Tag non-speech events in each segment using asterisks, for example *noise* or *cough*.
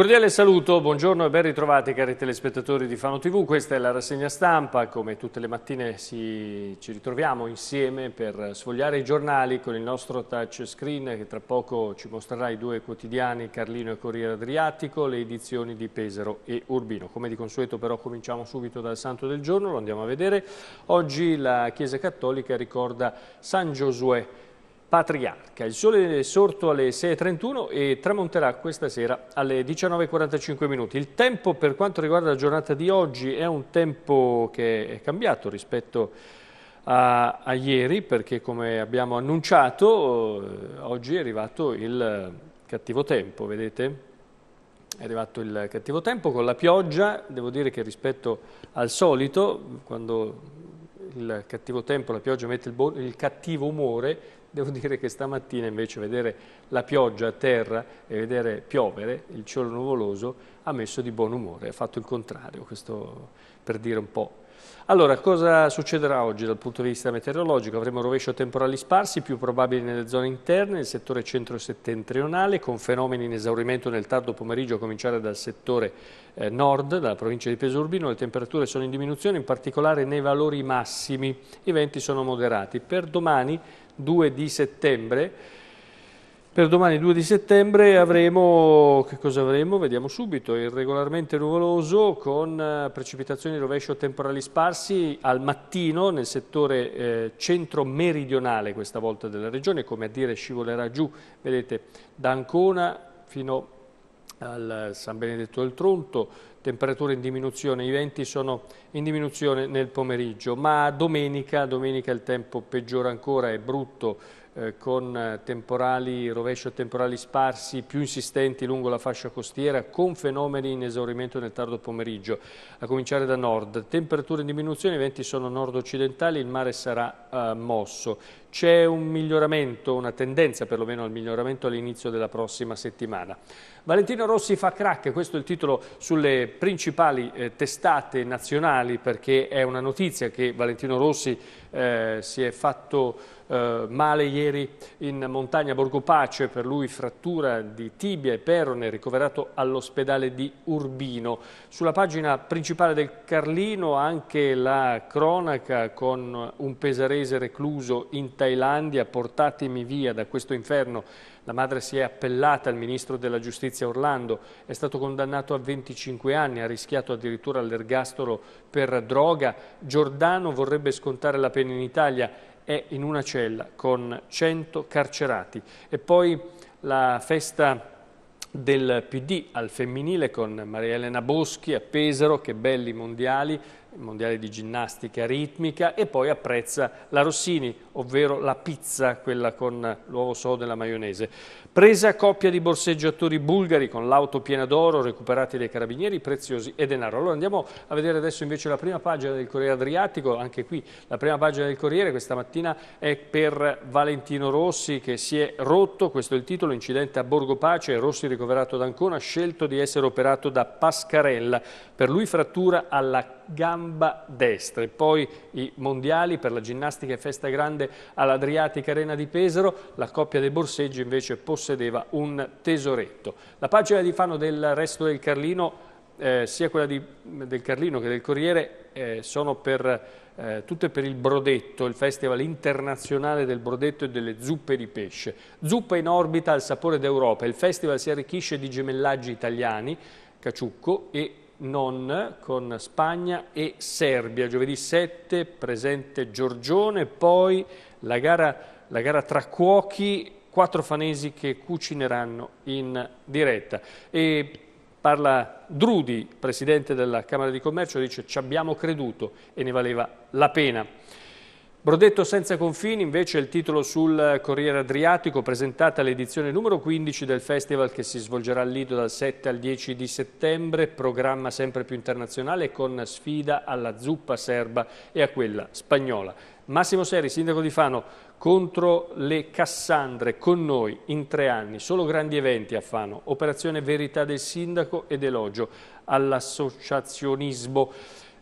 cordiale saluto, buongiorno e ben ritrovati cari telespettatori di Fano TV, questa è la rassegna stampa, come tutte le mattine si, ci ritroviamo insieme per sfogliare i giornali con il nostro touchscreen che tra poco ci mostrerà i due quotidiani Carlino e Corriere Adriatico, le edizioni di Pesaro e Urbino. Come di consueto però cominciamo subito dal Santo del Giorno, lo andiamo a vedere. Oggi la Chiesa Cattolica ricorda San Giosuè Patriarca. Il sole è sorto alle 6.31 e tramonterà questa sera alle 19.45 minuti. Il tempo per quanto riguarda la giornata di oggi è un tempo che è cambiato rispetto a, a ieri perché come abbiamo annunciato eh, oggi è arrivato il cattivo tempo, vedete? È arrivato il cattivo tempo con la pioggia, devo dire che rispetto al solito, quando il cattivo tempo, la pioggia mette il, il cattivo umore, *laughs* Devo dire che stamattina invece vedere la pioggia a terra e vedere piovere, il cielo nuvoloso, ha messo di buon umore, ha fatto il contrario, questo per dire un po'. Allora, cosa succederà oggi dal punto di vista meteorologico? Avremo rovescio temporali sparsi, più probabili nelle zone interne, nel settore centro-settentrionale, con fenomeni in esaurimento nel tardo pomeriggio a cominciare dal settore eh, nord, dalla provincia di Pesorbino, le temperature sono in diminuzione, in particolare nei valori massimi, i venti sono moderati. Per domani, 2 di settembre, per domani 2 di settembre avremo, che cosa avremo? Vediamo subito, irregolarmente nuvoloso con eh, precipitazioni rovescio temporali sparsi al mattino nel settore eh, centro-meridionale questa volta della regione, come a dire scivolerà giù, vedete, da Ancona fino a al San Benedetto del Tronto, temperature in diminuzione, i venti sono in diminuzione nel pomeriggio, ma domenica, domenica il tempo peggiora ancora, è brutto, eh, con temporali, rovescio temporali sparsi, più insistenti lungo la fascia costiera, con fenomeni in esaurimento nel tardo pomeriggio, a cominciare da nord. Temperature in diminuzione, i venti sono nord-occidentali, il mare sarà eh, mosso c'è un miglioramento, una tendenza perlomeno al miglioramento all'inizio della prossima settimana. Valentino Rossi fa crack, questo è il titolo sulle principali eh, testate nazionali perché è una notizia che Valentino Rossi eh, si è fatto eh, male ieri in montagna Borgo Pace, per lui frattura di tibia e perone, ricoverato all'ospedale di Urbino. Sulla pagina principale del Carlino anche la cronaca con un pesarese recluso in Thailandia, portatemi via da questo inferno. La madre si è appellata al ministro della giustizia Orlando, è stato condannato a 25 anni, ha rischiato addirittura l'ergastolo per droga. Giordano vorrebbe scontare la pena in Italia, è in una cella con 100 carcerati. E poi la festa del PD al femminile con Maria Elena Boschi a Pesaro, che belli mondiali, il mondiale di ginnastica ritmica e poi apprezza la Rossini, ovvero la pizza, quella con l'uovo sodo e la maionese. Presa coppia di borseggiatori bulgari con l'auto piena d'oro, recuperati dai carabinieri, preziosi e denaro. Allora andiamo a vedere adesso invece la prima pagina del Corriere Adriatico, anche qui la prima pagina del Corriere questa mattina è per Valentino Rossi che si è rotto, questo è il titolo, incidente a Borgo Pace, Rossi ricoverato ad Ancona, scelto di essere operato da Pascarella, per lui frattura alla gamba destra. E poi i mondiali per la ginnastica e festa grande all'Adriatica Arena di Pesaro, la coppia dei Borseggio invece possedeva un tesoretto. La pagina di Fano del resto del Carlino, eh, sia quella di, del Carlino che del Corriere, eh, sono per... Eh, tutto per il Brodetto, il festival internazionale del Brodetto e delle zuppe di pesce. Zuppa in orbita al sapore d'Europa, il festival si arricchisce di gemellaggi italiani, Caciucco e non con Spagna e Serbia. Giovedì 7 presente Giorgione, poi la gara, la gara tra cuochi, quattro fanesi che cucineranno in diretta. E parla Drudi, presidente della Camera di Commercio, dice ci abbiamo creduto e ne valeva la pena. Brodetto senza confini invece è il titolo sul Corriere Adriatico presentata l'edizione numero 15 del festival che si svolgerà a Lido dal 7 al 10 di settembre, programma sempre più internazionale con sfida alla zuppa serba e a quella spagnola. Massimo Seri, sindaco di Fano, contro le Cassandre con noi in tre anni, solo grandi eventi a Fano, operazione verità del sindaco ed elogio all'associazionismo.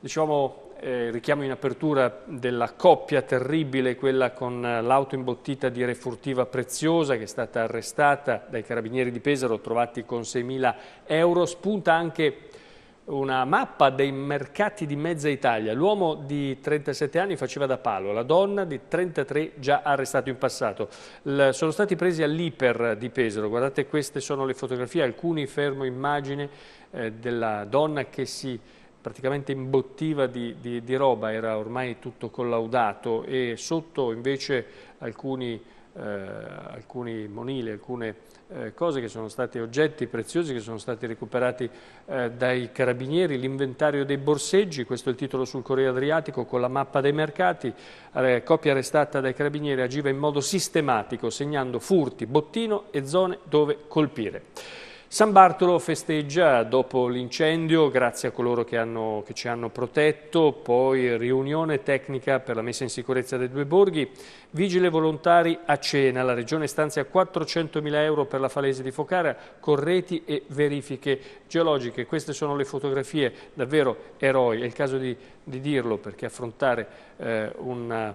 Diciamo eh, richiamo in apertura della coppia terribile, quella con eh, l'auto imbottita di refurtiva preziosa che è stata arrestata dai carabinieri di Pesaro, trovati con 6.000 euro, spunta anche una mappa dei mercati di mezza Italia. L'uomo di 37 anni faceva da palo, la donna di 33 già arrestato in passato. L sono stati presi all'Iper di Pesaro, guardate queste sono le fotografie, alcuni fermo immagine eh, della donna che si praticamente imbottiva di, di, di roba, era ormai tutto collaudato e sotto invece alcuni, eh, alcuni monili, alcune eh, cose che sono stati oggetti preziosi che sono stati recuperati eh, dai carabinieri, l'inventario dei borseggi, questo è il titolo sul Corriere Adriatico con la mappa dei mercati, eh, coppia arrestata dai carabinieri agiva in modo sistematico segnando furti, bottino e zone dove colpire. San Bartolo festeggia dopo l'incendio, grazie a coloro che, hanno, che, ci hanno protetto, poi riunione tecnica per la messa in sicurezza dei due borghi, vigile volontari a cena, la regione stanzia 400.000 euro per la falese di Focara, correti e verifiche geologiche. Queste sono le fotografie, davvero eroi, è il caso di, di dirlo perché affrontare eh, una,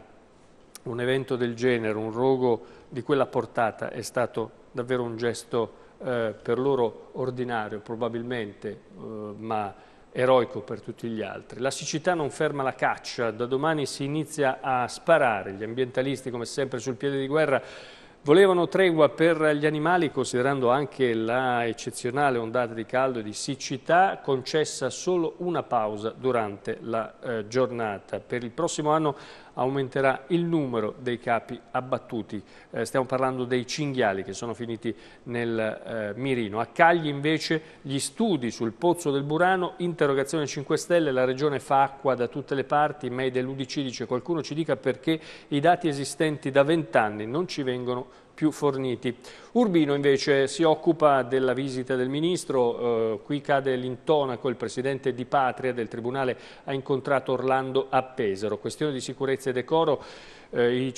un evento del genere, un rogo di quella portata è stato davvero un gesto importante eh, per loro ordinario probabilmente, eh, ma eroico per tutti gli altri. La siccità non ferma la caccia, da domani si inizia a sparare, gli ambientalisti come sempre sul piede di guerra volevano tregua per gli animali considerando anche la eccezionale ondata di caldo e di siccità concessa solo una pausa durante la eh, giornata. Per il prossimo anno aumenterà il numero dei capi abbattuti. Eh, stiamo parlando dei cinghiali che sono finiti nel eh, mirino. A Cagli invece gli studi sul pozzo del Burano, interrogazione 5 Stelle, la regione fa acqua da tutte le parti, May dell'Udc dice qualcuno ci dica perché i dati esistenti da vent'anni non ci vengono più forniti. Urbino invece si occupa della visita del Ministro, eh, qui cade l'intonaco, il Presidente di Patria del Tribunale ha incontrato Orlando a Pesaro. Questione di sicurezza e decoro, eh, i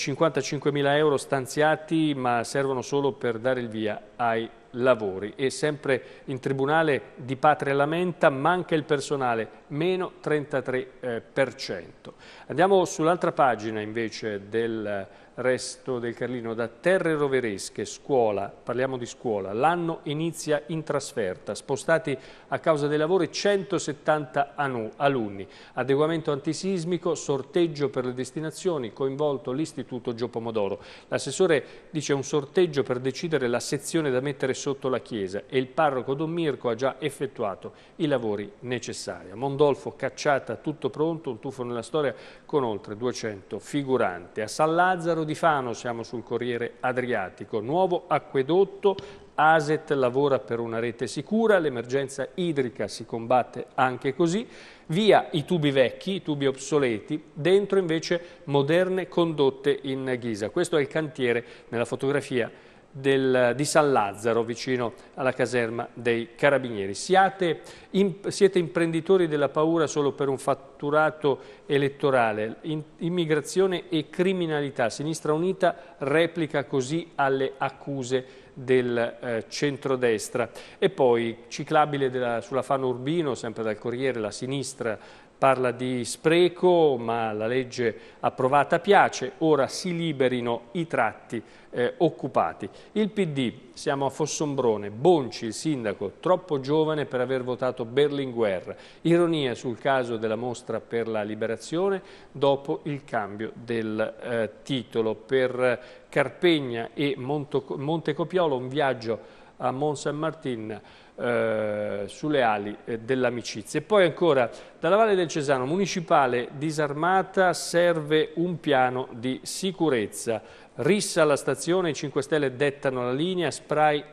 mila euro stanziati ma servono solo per dare il via ai lavori e sempre in Tribunale di Patria Lamenta manca il personale, meno 33%. Eh, Andiamo sull'altra pagina invece del resto del Carlino, da Terre Roveresche, scuola, parliamo di scuola, l'anno inizia in trasferta, spostati a causa dei lavori 170 alunni, adeguamento antisismico, sorteggio per le destinazioni, coinvolto l'Istituto Gio Pomodoro. L'assessore dice un sorteggio per decidere la sezione da mettere sotto la chiesa e il parroco Don Mirco ha già effettuato i lavori necessari. A Mondolfo cacciata tutto pronto, un tuffo nella storia con oltre 200 figuranti. A San Lazzaro Alessandro Di Fano, siamo sul Corriere Adriatico, nuovo acquedotto, ASET lavora per una rete sicura, l'emergenza idrica si combatte anche così, via i tubi vecchi, i tubi obsoleti, dentro invece moderne condotte in ghisa. Questo è il cantiere nella fotografia del, di San Lazzaro, vicino alla caserma dei Carabinieri. Siate, in, siete imprenditori della paura solo per un fatturato elettorale. In, immigrazione e criminalità. Sinistra Unita replica così alle accuse del eh, centrodestra. E poi ciclabile della, sulla Fano Urbino, sempre dal Corriere, la sinistra parla di spreco, ma la legge approvata piace, ora si liberino i tratti eh, occupati. Il PD, siamo a Fossombrone, Bonci il sindaco, troppo giovane per aver votato Berlinguer, ironia sul caso della mostra per la liberazione dopo il cambio del eh, titolo. Per Carpegna e Monto Montecopiolo un viaggio a Mont Saint Martin eh, sulle ali eh, dell'amicizia. E poi ancora, dalla Valle del Cesano, municipale disarmata, serve un piano di sicurezza. Rissa la stazione, i 5 Stelle dettano la linea, spray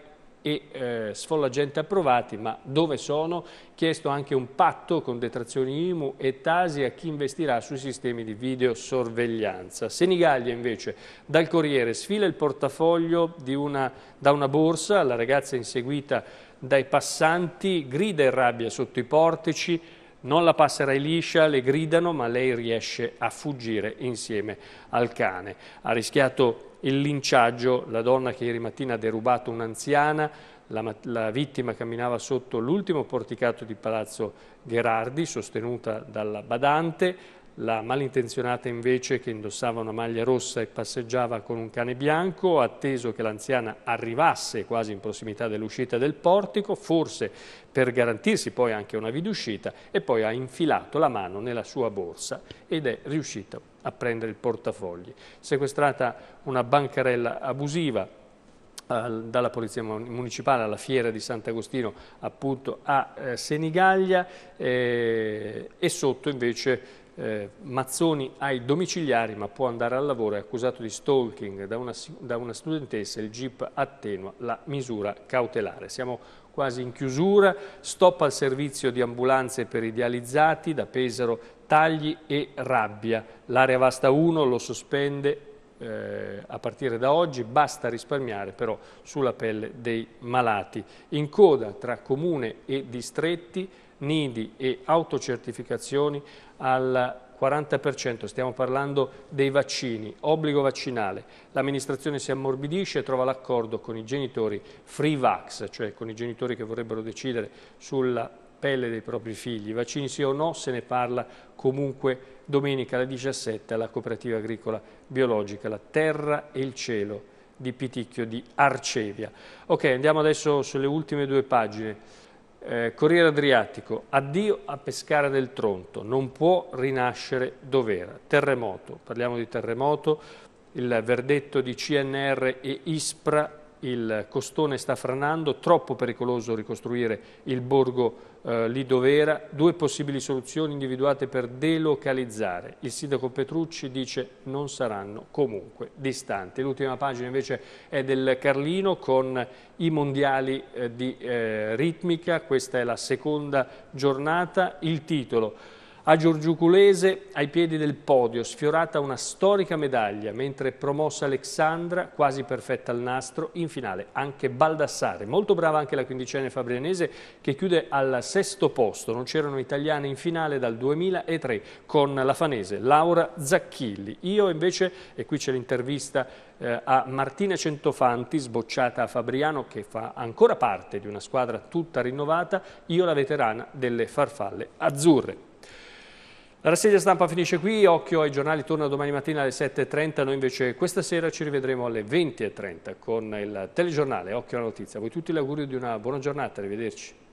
e eh, sfollagente approvati, ma dove sono? Chiesto anche un patto con detrazioni IMU e Tasi a chi investirà sui sistemi di videosorveglianza. Senigallia invece, dal Corriere, sfila il portafoglio una, da una borsa, la ragazza inseguita dai passanti, grida in rabbia sotto i portici, non la passerai liscia, le gridano, ma lei riesce a fuggire insieme al cane. Ha rischiato il linciaggio, la donna che ieri mattina ha derubato un'anziana, la, la, vittima camminava sotto l'ultimo porticato di Palazzo Gherardi, sostenuta dalla badante, la malintenzionata invece che indossava una maglia rossa e passeggiava con un cane bianco, atteso che l'anziana arrivasse quasi in prossimità dell'uscita del portico, forse per garantirsi poi anche una viduscita, e poi ha infilato la mano nella sua borsa ed è riuscita a prendere il portafogli. Sequestrata una bancarella abusiva, dalla Polizia Municipale alla Fiera di Sant'Agostino appunto a eh, Senigaglia eh, e sotto invece eh, Mazzoni ai domiciliari ma può andare al lavoro, è accusato di stalking da una, da una studentessa, il GIP attenua la misura cautelare. Siamo quasi in chiusura, stop al servizio di ambulanze per idealizzati da Pesaro tagli e rabbia. L'area vasta 1 lo sospende eh, a partire da oggi, basta risparmiare però sulla pelle dei malati. In coda tra comune e distretti nidi e autocertificazioni al 40%, stiamo parlando dei vaccini, obbligo vaccinale. L'amministrazione si ammorbidisce e trova l'accordo con i genitori free vax, cioè con i genitori che vorrebbero decidere sulla pelle dei propri figli. Vaccini sì o no, se ne parla comunque domenica alle 17 alla cooperativa agricola biologica La Terra e il Cielo di Piticchio di Arcevia. Ok, andiamo adesso sulle ultime due pagine. Eh, Corriere Adriatico, addio a pescare del Tronto, non può rinascere dov'era. Terremoto, parliamo di terremoto, il verdetto di CNR e ISPRA il costone sta franando, troppo pericoloso ricostruire il borgo eh, Lidovera, due possibili soluzioni individuate per delocalizzare. Il sindaco Petrucci dice non saranno comunque distanti. L'ultima pagina invece è del Carlino con i mondiali eh, di eh, ritmica, questa è la seconda giornata, il titolo a Giorgiuculese, ai piedi del podio, sfiorata una storica medaglia, mentre promossa Alexandra, quasi perfetta al nastro, in finale anche Baldassare. Molto brava anche la quindicenne fabrianese che chiude al sesto posto. Non c'erano italiane in finale dal 2003 con la fanese Laura Zacchilli. Io invece, e qui c'è l'intervista eh, a Martina Centofanti, sbocciata a Fabriano, che fa ancora parte di una squadra tutta rinnovata, io la veterana delle farfalle azzurre. La rassegna stampa finisce qui, occhio ai giornali, torna domani mattina alle 7.30, noi invece questa sera ci rivedremo alle 20.30 con il telegiornale, occhio alla notizia. A voi tutti l'augurio di una buona giornata, arrivederci.